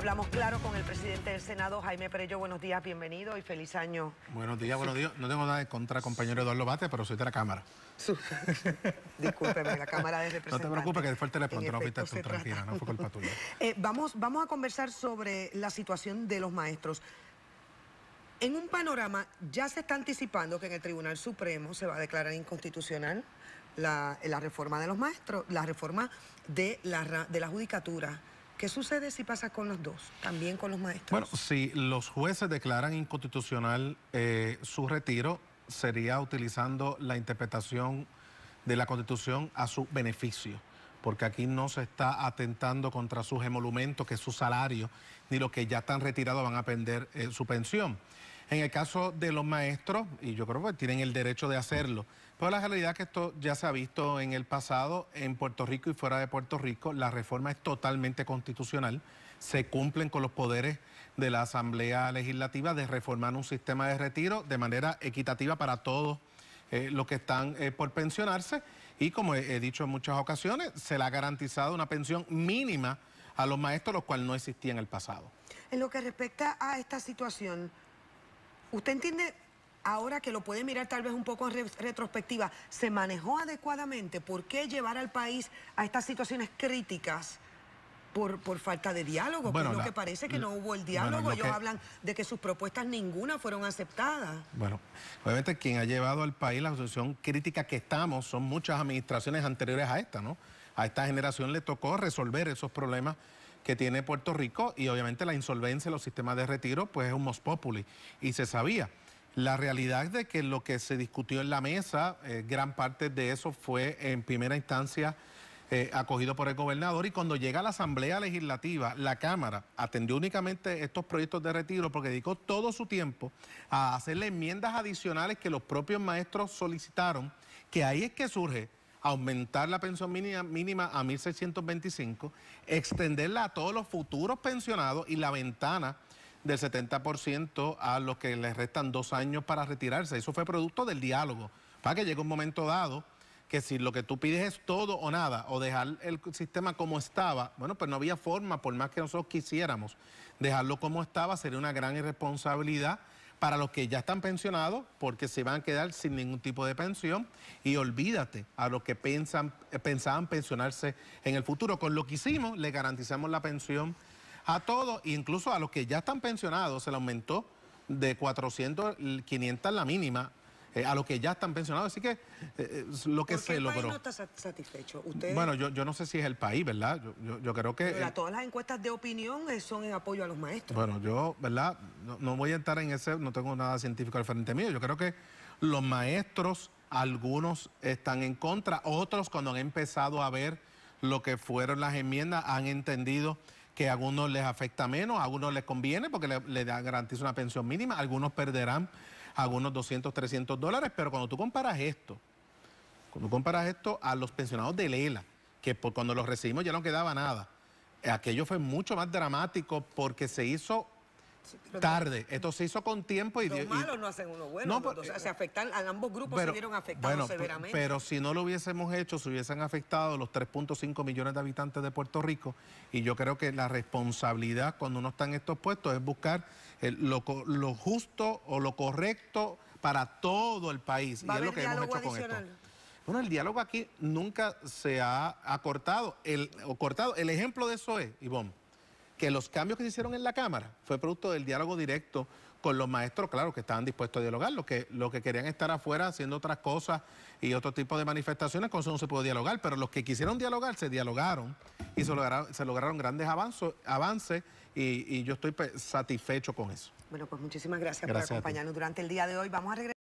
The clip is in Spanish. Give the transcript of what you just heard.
Hablamos claro con el presidente del Senado, Jaime Perello. Buenos días, bienvenido y feliz año. Buenos días, buenos días. No tengo nada DE contra, compañero Eduardo Bate, pero soy de la Cámara. Discúlpeme, la Cámara de Representantes. No te preocupes, que TE el teléfono, no fuiste tú, tranquila, no fue culpa tuya. Eh, vamos, vamos a conversar sobre la situación de los maestros. En un panorama, ya se está anticipando que en el Tribunal Supremo se va a declarar inconstitucional la, reforma de los maestros, la reforma de la, de la judicatura. ¿Qué sucede si pasa con los dos, también con los maestros? Bueno, si los jueces declaran inconstitucional eh, su retiro, sería utilizando la interpretación de la Constitución a su beneficio, porque aquí no se está atentando contra sus emolumentos, que es su salario, ni los que ya están retirados van a perder eh, su pensión. En el caso de los maestros, y yo creo que tienen el derecho de hacerlo, pero pues la realidad es que esto ya se ha visto en el pasado, en Puerto Rico y fuera de Puerto Rico, la reforma es totalmente constitucional, se cumplen con los poderes de la Asamblea Legislativa de reformar un sistema de retiro de manera equitativa para todos eh, los que están eh, por pensionarse y como he, he, dicho en muchas ocasiones, se le ha garantizado una pensión mínima a los maestros, lo cual no existía en el pasado. En lo que respecta a esta situación, ¿usted entiende ahora que lo PUEDEN mirar tal vez un poco en retrospectiva, ¿se manejó adecuadamente? ¿Por qué llevar al país a estas situaciones críticas? Por, por falta de diálogo, bueno, lo que parece que no hubo el diálogo. YO Ellos hablan de que sus propuestas ninguna fueron aceptadas. Bueno, obviamente quien ha llevado al país la situación crítica que estamos son muchas administraciones anteriores a esta, ¿no? A esta generación le tocó resolver esos problemas que tiene Puerto Rico y obviamente la insolvencia, los sistemas de retiro, pues es un mos populi y se sabía. La realidad es de que lo que se discutió en la mesa, eh, gran parte de eso fue en primera instancia eh, acogido por el gobernador y cuando llega a la Asamblea Legislativa, la Cámara atendió únicamente estos proyectos de retiro porque dedicó todo su tiempo a hacerle enmiendas adicionales que los propios maestros solicitaron, que ahí es que surge aumentar la pensión mínima, mínima a 1.625, extenderla a todos los futuros pensionados y la ventana del 70% a los que les restan dos años para retirarse. Eso fue producto del diálogo. Para que llegue un momento dado que si lo que tú pides es todo o nada, o dejar el sistema como estaba, bueno, pues no había forma, por más que nosotros quisiéramos, dejarlo como estaba sería una gran irresponsabilidad para los que ya están pensionados, porque se van a quedar sin ningún tipo de pensión, y olvídate a los que eh, pensaban pensionarse en el futuro. Con lo que hicimos, le garantizamos la pensión a todos, incluso a los que ya están pensionados, se le aumentó de 400, 500 la mínima eh, a los que ya están pensionados. Así que eh, eh, lo que ¿Por qué se País no está satisfecho? Bueno, yo, no sé si es el país, ¿verdad? Yo, creo que. Pero todas las encuestas de opinión son en apoyo a los maestros. Bueno, yo, ¿verdad? No, no, voy a entrar en ese, no tengo nada científico al frente mío. Yo creo que los maestros, algunos están en contra, otros cuando han empezado a ver lo que fueron las enmiendas han entendido que a algunos les afecta menos, a algunos les conviene porque le, garantiza una pensión mínima, algunos perderán algunos 200, 300 dólares, pero cuando tú comparas esto, cuando tú comparas esto a los pensionados de Lela, que cuando los recibimos ya no quedaba nada, aquello fue mucho más dramático porque se hizo Tarde. Esto se hizo con tiempo y... Los malos no hacen uno bueno. Pues, eh, se afectan, a ambos grupos pero, se vieron afectados severamente. Pero si no lo hubiésemos hecho, se hubiesen afectado los 3.5 millones de habitantes de Puerto Rico y yo creo que la responsabilidad cuando uno está en estos puestos es buscar lo, justo o lo correcto para todo el país. y es lo que hemos hecho con esto. Bueno, el diálogo aquí nunca se ha acortado. El, o cortado. el ejemplo de eso es, Ivonne, que los cambios que se hicieron en la Cámara fue producto del diálogo directo con los maestros, claro, que estaban dispuestos a dialogar, los que, que querían estar afuera haciendo otras cosas y otro tipo de manifestaciones, con eso no se pudo dialogar, pero los que quisieron dialogar se dialogaron y se lograron, grandes avances y, yo estoy pues, satisfecho con eso. Bueno, pues muchísimas gracias, por acompañarnos durante el día de hoy. Vamos a